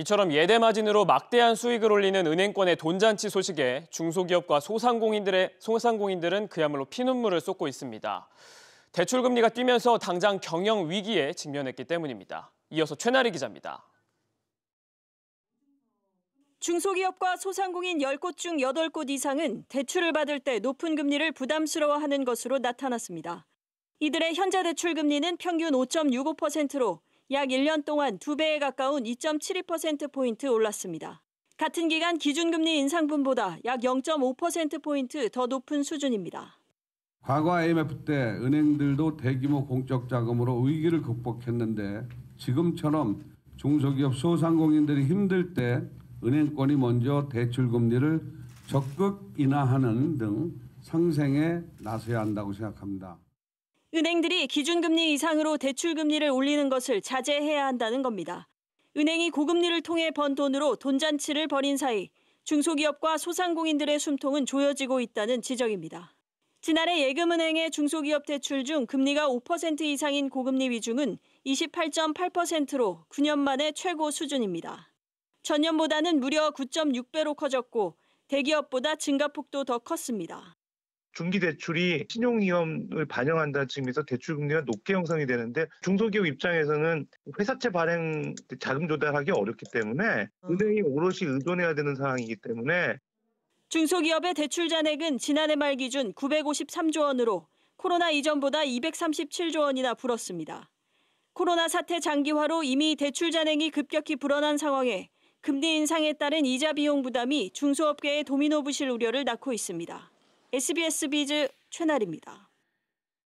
이처럼 예대마진으로 막대한 수익을 올리는 은행권의 돈잔치 소식에 중소기업과 소상공인들의, 소상공인들은 그야말로 피눈물을 쏟고 있습니다. 대출금리가 뛰면서 당장 경영 위기에 직면했기 때문입니다. 이어서 최나리 기자입니다. 중소기업과 소상공인 10곳 중 8곳 이상은 대출을 받을 때 높은 금리를 부담스러워하는 것으로 나타났습니다. 이들의 현재 대출 금리는 평균 5.65%로 약 1년 동안 2배에 가까운 2.72%포인트 올랐습니다. 같은 기간 기준금리 인상분보다 약 0.5%포인트 더 높은 수준입니다. 과거 IMF 때 은행들도 대규모 공적 자금으로 위기를 극복했는데 지금처럼 중소기업 소상공인들이 힘들 때 은행권이 먼저 대출금리를 적극 인하하는 등 상생에 나서야 한다고 생각합니다. 은행들이 기준금리 이상으로 대출금리를 올리는 것을 자제해야 한다는 겁니다. 은행이 고금리를 통해 번 돈으로 돈잔치를 벌인 사이 중소기업과 소상공인들의 숨통은 조여지고 있다는 지적입니다. 지난해 예금은행의 중소기업 대출 중 금리가 5% 이상인 고금리 위중은 28.8%로 9년 만에 최고 수준입니다. 전년보다는 무려 9.6배로 커졌고 대기업보다 증가폭도 더 컸습니다. 중기 대출이 신용 위험을 반영한다는 측면에서 대출 금리가 높게 형성이 되는데 중소기업 입장에서는 회사채 발행 자금 조달하기 어렵기 때문에 어. 은행이 오롯이 의존해야 되는 상황이기 때문에 중소기업의 대출 잔액은 지난해 말 기준 953조 원으로 코로나 이전보다 237조 원이나 불었습니다. 코로나 사태 장기화로 이미 대출 잔액이 급격히 불어난 상황에 금리 인상에 따른 이자 비용 부담이 중소업계의 도미노 부실 우려를 낳고 있습니다. SBS 비즈 최나리입니다.